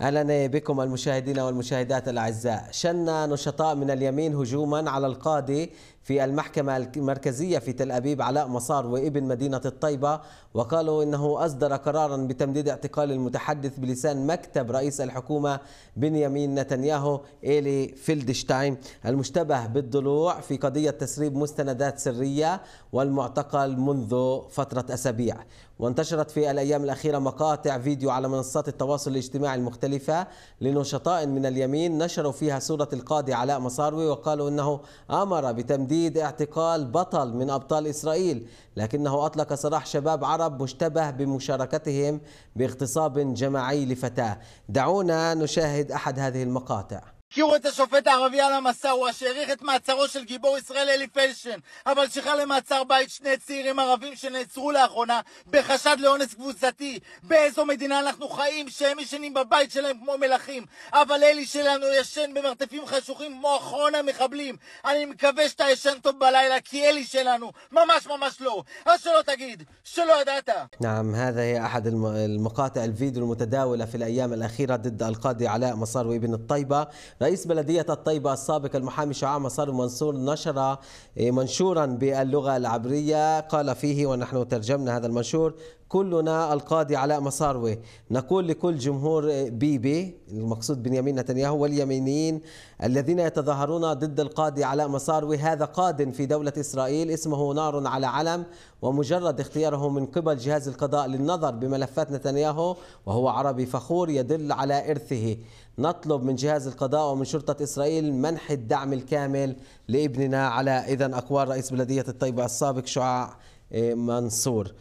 اهلا بكم المشاهدين والمشاهدات الاعزاء شن نشطاء من اليمين هجوما على القاضي في المحكمة المركزية في تل أبيب علاء مصار وابن مدينة الطيبة وقالوا إنه أصدر قرارا بتمديد اعتقال المتحدث بلسان مكتب رئيس الحكومة بنيامين نتنياهو إيلي فيلدشتاين المشتبه بالضلوع في قضية تسريب مستندات سرية والمعتقل منذ فترة أسابيع وانتشرت في الأيام الأخيرة مقاطع فيديو على منصات التواصل الاجتماعي المختلفة لنشطاء من اليمين نشروا فيها صورة القاضي علاء مصاروي وقالوا أنه أمر بتمديد اعتقال بطل من أبطال إسرائيل لكنه أطلق سراح شباب عرب مشتبه بمشاركتهم باغتصاب جماعي لفتاة دعونا نشاهد أحد هذه المقاطع הכירו את השופט הערבי על המסע, המסאווה שהאריך את מעצרו של גיבור ישראל אלי פלשן אבל שחרר למעצר בית שני צעירים ערבים שנעצרו לאחרונה בחשד לאונס קבוצתי באיזו מדינה אנחנו חיים שהם ישנים בבית שלהם כמו מלכים אבל אלי שלנו ישן במרתפים חשוכים כמו אחרון המחבלים אני מקווה שאתה ישן טוב בלילה כי אלי שלנו ממש ממש לא אז שלא תגיד שלא ידעת نعم هذا هي أحد المقاطع الفيديو المتداولة في الأيام الأخيرة ضد القاضي علاء مسار وابن טייבה رئيس بلدية الطيبة السابق المحامي شعاع مصاري منصور نشر إيه، منشورا باللغة العبرية قال فيه ونحن ترجمنا هذا المنشور كلنا القاضي علاء مساروي نقول لكل جمهور بيبي إيه، المقصود بنيامين نتنياهو واليمينيين الذين يتظاهرون ضد القاضي علاء مساروي هذا قاد في دولة إسرائيل اسمه نار على علم ومجرد اختياره من قبل جهاز القضاء للنظر بملفات نتنياهو وهو عربي فخور يدل على إرثه نطلب من جهاز القضاء ومن شرطة إسرائيل منح الدعم الكامل لابننا على إذا أقوال رئيس بلدية الطيبة السابق شعاع إيه، منصور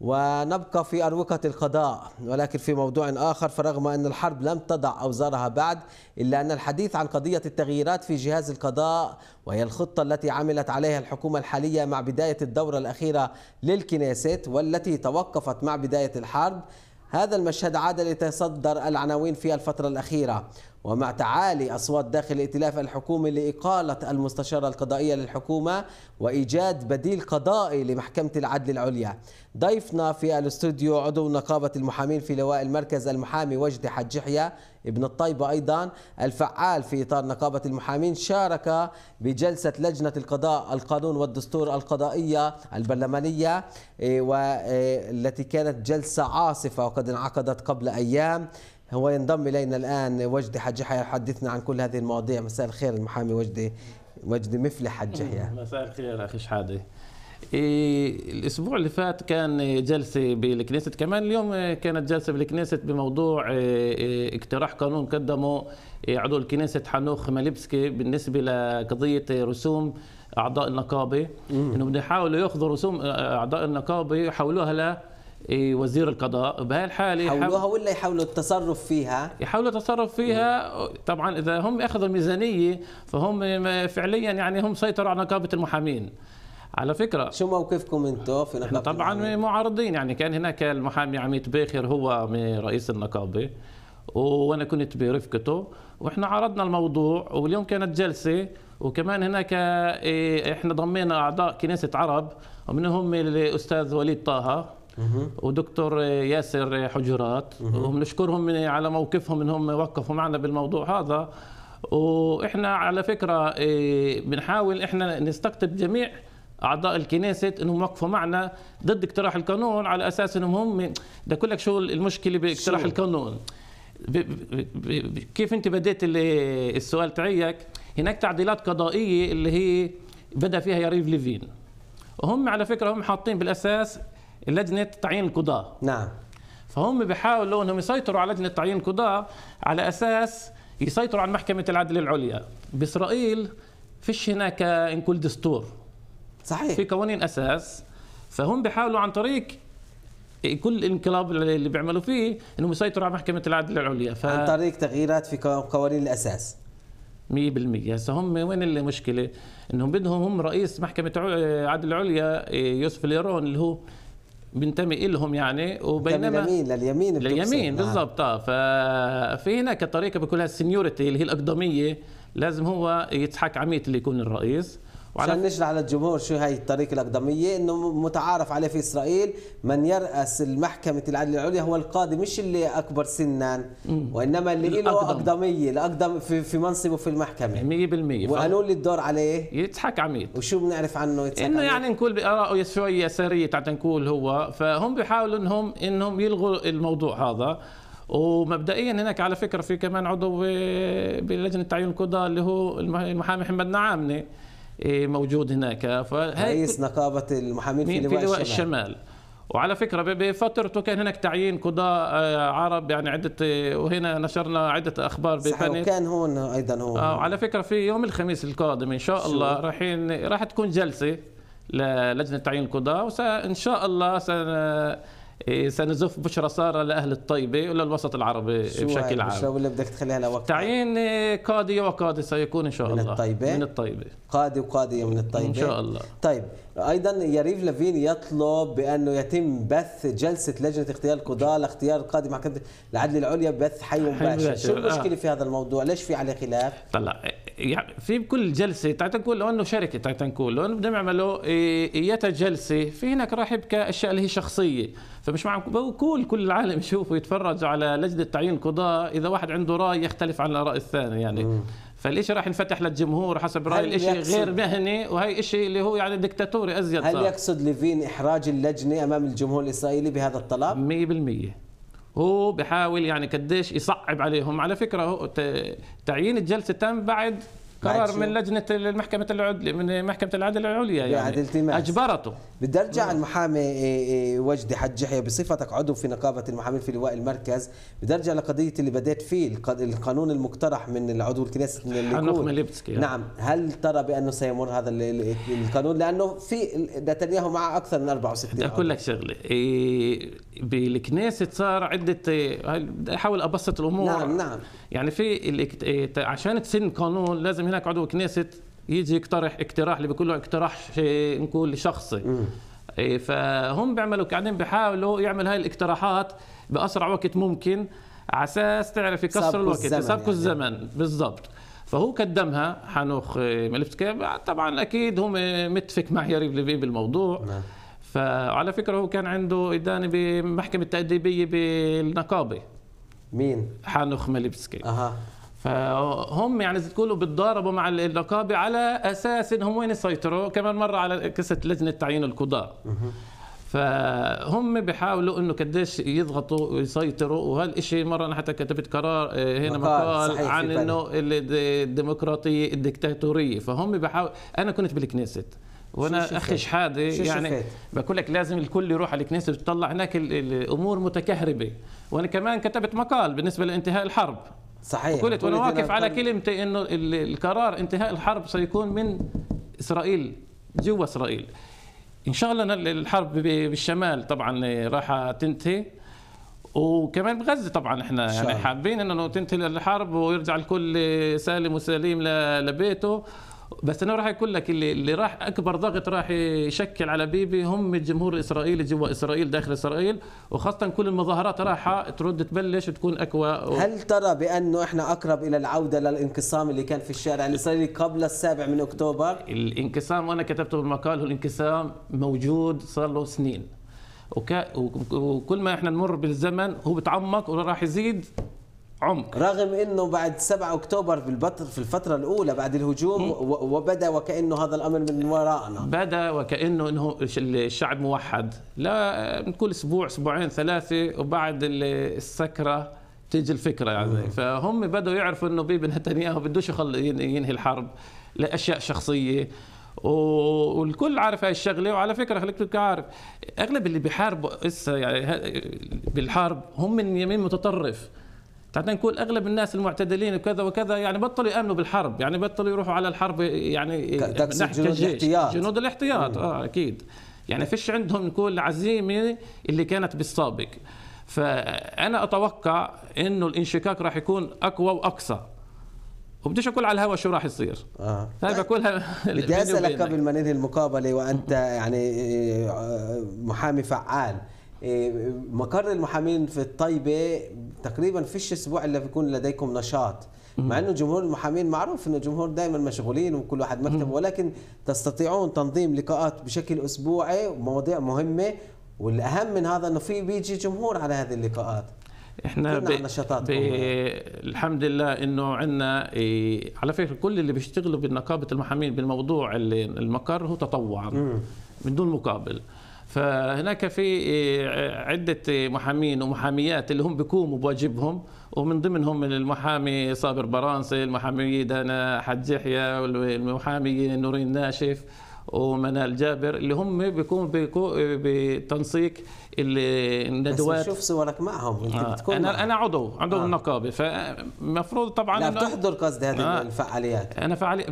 ونبقى في أروقة القضاء ولكن في موضوع آخر فرغم أن الحرب لم تضع أوزارها بعد إلا أن الحديث عن قضية التغييرات في جهاز القضاء وهي الخطة التي عملت عليها الحكومة الحالية مع بداية الدورة الأخيرة للكنيست والتي توقفت مع بداية الحرب هذا المشهد عاد ليتصدر العناوين في الفترة الأخيرة ومع تعالي أصوات داخل الائتلاف الحكومي لإقالة المستشارة القضائية للحكومة وإيجاد بديل قضائي لمحكمة العدل العليا ضيفنا في الاستوديو عضو نقابة المحامين في لواء المركز المحامي وجدي حج يحيى ابن الطيبة أيضا الفعال في إطار نقابة المحامين شارك بجلسة لجنة القضاء القانون والدستور القضائية البرلمانية إيه، والتي إيه، كانت جلسة عاصفة وقد انعقدت قبل أيام هو ينضم إلينا الآن وجدي حج حيا يحدثنا عن كل هذه المواضيع مساء الخير المحامي وجدي وجدي مفلح حج حيا مساء الخير أخي شحادة إيه، الاسبوع اللي فات كان جلسه بالكنيسة كمان اليوم آه، كانت جلسه بالكنيسة بموضوع آه، آه، اقتراح قانون قدمه عضو الكنيسة حنوخ مالبسكي بالنسبه لقضيه رسوم اعضاء النقابه انه بده يحاولوا ياخذوا رسوم اعضاء النقابه يحولوها ل وزير القضاء بهي الحاله يحولوها ولا يحاولوا التصرف فيها يحاولوا التصرف فيها طبعا اذا هم اخذوا الميزانيه فهم فعليا يعني هم سيطروا على نقابه المحامين على فكره شو موقفكم انتم في نقابه طبعا معارضين يعني كان هناك المحامي عميد باخر هو رئيس النقابه وانا كنت برفقته واحنا عرضنا الموضوع واليوم كانت جلسه وكمان هناك إيه، احنا ضمينا اعضاء كنيسه عرب ومنهم الاستاذ وليد طه ودكتور إيه، ياسر حجرات وبنشكرهم على موقفهم انهم وقفوا معنا بالموضوع هذا واحنا على فكره إيه، بنحاول احنا نستقطب جميع اعضاء الكنيسة انهم وقفوا معنا ضد اقتراح القانون على اساس انهم هم بدي اقول لك شو المشكله باقتراح القانون كيف انت بديت السؤال تاعيك هناك تعديلات قضائيه اللي هي بدا فيها ياريف ليفين وهم على فكره هم حاطين بالاساس لجنه تعيين القضاه نعم فهم بيحاولوا انهم يسيطروا على لجنه تعيين القضاه على اساس يسيطروا على محكمه العدل العليا باسرائيل فيش هناك انكل دستور صحيح في قوانين اساس فهم بيحاولوا عن طريق كل الانقلاب اللي بيعملوا فيه انهم يسيطروا على محكمه العدل العليا ف... عن طريق تغييرات في قوانين الاساس 100% هسه هم وين المشكله؟ انهم بدهم هم رئيس محكمه عدل عليا إيه، يوسف اليرون اللي هو بنتمي إلهم يعني وبينما لليمين لليمين لليمين نعم. بالضبط اه ففي هناك طريقه بكلها السنيورتي اللي هي الاقدميه لازم هو يتحك عميت اللي يكون الرئيس عشان نشرح للجمهور شو هي الطريقة الأقدمية إنه متعارف عليه في إسرائيل من يرأس المحكمة العدل العليا هو القاضي مش اللي أكبر سنا وإنما اللي له أقدمية الأقدم في, في منصبه في المحكمة 100% وقالوا لي الدور عليه يتحك عميد وشو بنعرف عنه يتحك إنه يعني نقول بآرائه شوي يسارية تعال نقول هو فهم بيحاولوا إنهم إنهم يلغوا الموضوع هذا ومبدئيا هناك على فكره في كمان عضو بلجنه تعيين القضاء اللي هو المحامي محمد نعامنه إيه، موجود هناك رئيس نقابه المحامين في لواء, في لواء الشمال, الشمال. وعلى فكره بفترته كان هناك تعيين قضاء آه، عرب يعني عده آه، وهنا نشرنا عده اخبار بفني كان هون ايضا هو آه، على فكره في يوم الخميس القادم ان شاء الله رايحين راح تكون جلسه للجنه تعيين القضاء وان شاء الله سن إيه، سنزف بشرى ساره لاهل الطيبه إيه، وللوسط العربي بشكل عام شو ولا بدك تخليها لوقت تعيين إيه، قاضي وقاضي سيكون ان شاء من الله من الطيبه من الطيبه قاضي وقاضيه من الطيبه ان شاء الله طيب ايضا يريف لافين يطلب بانه يتم بث جلسه لجنه اختيار القضاه لاختيار القاضي محكمه العدل العليا بث حي مباشر شو المشكله آه. في هذا الموضوع ليش في عليه خلاف طلع يعني في كل جلسه تعت نقول لو انه شركه تعت نقول لو بدهم يعملوا ايتها جلسه في هناك راح يبكى اشياء اللي هي شخصيه فمش معقول كل العالم يشوف ويتفرج على لجنه تعيين قضاء اذا واحد عنده راي يختلف عن الرأي الثاني يعني مم. فالشيء راح ينفتح للجمهور حسب رأي الشيء غير مهني وهي شيء اللي هو يعني دكتاتوري ازيد هل صار. يقصد ليفين احراج اللجنه امام الجمهور الاسرائيلي بهذا الطلب 100% هو بحاول يعني قديش يصعب عليهم على فكره تعيين الجلسه تم بعد قرار من لجنه المحكمه العدل من محكمه العدل العليا يعني اجبرته بدي ارجع المحامي إيه، إيه، وجدي حج يحيى بصفتك عضو في نقابه المحامين في لواء المركز بدي ارجع لقضيه اللي بدات فيه القانون المقترح من العضو الكنيسة اللي نعم هل ترى بانه سيمر هذا القانون لانه في نتنياهو مع اكثر من 64 بدي اقول لك شغله إيه، بالكنيسة صار عده بدي احاول ابسط الامور نعم نعم يعني في عشان تسن قانون لازم هناك عضو كنيسه يجي يقترح اقتراح اللي بيقول له اقتراح نقول شخصي إيه، فهم بيعملوا قاعدين بيحاولوا يعمل هاي الاقتراحات باسرع وقت ممكن على اساس تعرف يكسر الوقت يسابقوا يعني. الزمن بالضبط فهو قدمها حنوخ إيه، ملفتكا طبعا اكيد هم متفق مع يريف لبيب بالموضوع نعم. فعلى فكره هو كان عنده ادانه بمحكمه تاديبيه بالنقابه مين؟ حانوخ ملبسكي اها فهم يعني تقولوا بتضاربوا مع النقابه على اساس انهم وين يسيطروا كمان مره على قصه لجنه تعيين القضاه فهم بيحاولوا انه قديش يضغطوا ويسيطروا وهالشيء مره انا حتى كتبت قرار آه، هنا مقال, مقال عن انه الديمقراطيه الدكتاتوريه فهم بيحاولوا انا كنت بالكنيست وانا اخي شحاده يعني بقول لك لازم الكل يروح على الكنيسة وتطلع هناك الامور متكهربه وانا كمان كتبت مقال بالنسبه لانتهاء الحرب صحيح وقلت وانا واقف على كلمتي انه القرار انتهاء الحرب سيكون من اسرائيل جوا اسرائيل ان شاء الله الحرب بالشمال طبعا راح تنتهي وكمان بغزه طبعا احنا يعني حابين انه تنتهي الحرب ويرجع الكل سالم وسليم لبيته بس انا راح اقول لك اللي, اللي راح اكبر ضغط راح يشكل على بيبي هم الجمهور الاسرائيلي جوا اسرائيل داخل اسرائيل وخاصه كل المظاهرات راح ترد تبلش وتكون اقوى و... هل ترى بانه احنا اقرب الى العوده للانقسام اللي كان في الشارع الاسرائيلي قبل السابع من اكتوبر الانقسام وانا كتبته بالمقال هو الانقسام موجود صار له سنين وك... وكل ما احنا نمر بالزمن هو بتعمق وراح يزيد عمق رغم انه بعد 7 اكتوبر بالبطر في الفتره الاولى بعد الهجوم وبدا وكانه هذا الامر من وراءنا بدا وكانه انه الشعب موحد لا كل اسبوع اسبوعين ثلاثه وبعد السكره تيجي الفكره يعني فهم بداوا يعرفوا انه بيبي نتنياهو بدوش ينهي الحرب لاشياء شخصيه والكل عارف هاي الشغله وعلى فكره خليك تبقى عارف اغلب اللي بيحاربوا هسه يعني بالحرب هم من يمين متطرف تعال نقول اغلب الناس المعتدلين وكذا وكذا يعني بطلوا يامنوا بالحرب يعني بطلوا يروحوا على الحرب يعني جنود الاحتياط جنود الاحتياط اه اكيد يعني فيش عندهم نقول العزيمه اللي كانت بالسابق فانا اتوقع انه الانشقاق راح يكون اقوى واقصى وبديش اقول على الهواء شو راح يصير اه هاي بقولها بدي اسالك قبل ما ننهي المقابله وانت يعني آه، محامي فعال إيه، مقر المحامين في الطيبة تقريبا فيش اسبوع الا بيكون لديكم نشاط مع انه جمهور المحامين معروف انه الجمهور دائما مشغولين وكل واحد مكتبه ولكن تستطيعون تنظيم لقاءات بشكل اسبوعي ومواضيع مهمه والاهم من هذا انه في بيجي جمهور على هذه اللقاءات احنا ب... الحمد لله انه عندنا إيه... على فكره كل اللي بيشتغلوا بنقابه المحامين بالموضوع اللي المقر هو تطوعا من دون مقابل فهناك في آه، عدة محامين ومحاميات اللي هم بيقوموا بواجبهم ومن ضمنهم المحامي صابر برانسي المحامي دانا حج يحيى والمحامي نورين ناشف ومنال جابر اللي هم بيكونوا بيكو بتنسيق الندوات بس شوف صورك معهم انت آه. بتكون انا معهم. انا عضو عضو آه. النقابه فمفروض طبعا لا بتحضر قصدي هذه آه. الفعاليات انا فعالي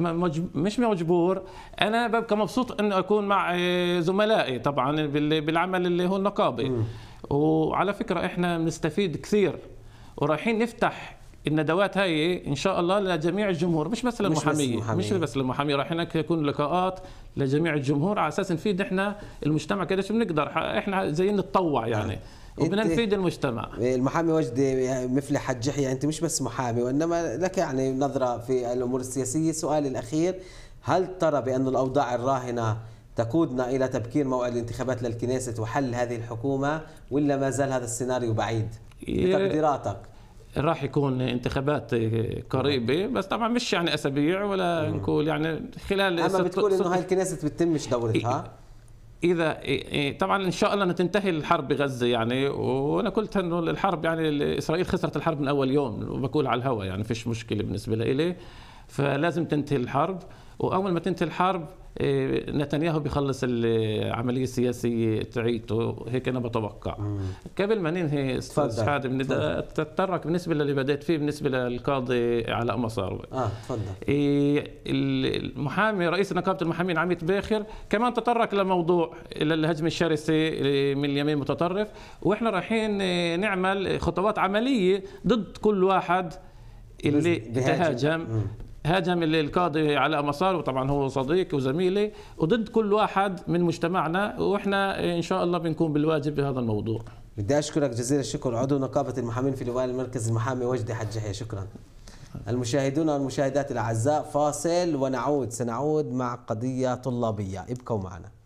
مش مجبور انا ببقى مبسوط انه اكون مع آه، زملائي طبعا بالعمل اللي هو النقابه م. وعلى فكره احنا بنستفيد كثير ورايحين نفتح الندوات هاي ان شاء الله لجميع الجمهور مش بس للمحاميه مش بس, للمحاميه راح هناك يكون لقاءات لجميع الجمهور على اساس نفيد احنا المجتمع قديش بنقدر احنا زي نتطوع نعم. يعني وبدنا نفيد المجتمع المحامي وجدي مفلح حج يحيى يعني انت مش بس محامي وانما لك يعني نظره في الامور السياسيه سؤالي الاخير هل ترى بان الاوضاع الراهنه تقودنا الى تبكير موعد الانتخابات للكنيسة وحل هذه الحكومه ولا ما زال هذا السيناريو بعيد إيه. بتقديراتك راح يكون انتخابات قريبه بس طبعا مش يعني اسابيع ولا نقول يعني خلال اما بتقول انه هاي الكنيسة بتتمش دورتها اذا طبعا ان شاء الله تنتهي الحرب بغزه يعني وانا قلت انه الحرب يعني اسرائيل خسرت الحرب من اول يوم وبقول على الهواء يعني فيش مشكله بالنسبه لي فلازم تنتهي الحرب واول ما تنتهي الحرب إيه، نتنياهو بيخلص العمليه السياسيه تعيته هيك انا بتوقع قبل ما ننهي استاذ شحاد تترك بالنسبه للي بدات فيه بالنسبه للقاضي علاء مصاروي اه تفضل إيه، المحامي رئيس نقابه المحامين عميد باخر كمان تطرق لموضوع الهجم الشرسي إيه، من اليمين المتطرف واحنا رايحين نعمل خطوات عمليه ضد كل واحد اللي تهاجم هاجم القاضي على مسار وطبعا هو صديقي وزميلي وضد كل واحد من مجتمعنا واحنا ان شاء الله بنكون بالواجب بهذا الموضوع بدي اشكرك جزيل الشكر عضو نقابه المحامين في لواء المركز المحامي وجدي حجحي شكرا المشاهدون والمشاهدات الاعزاء فاصل ونعود سنعود مع قضيه طلابيه ابقوا معنا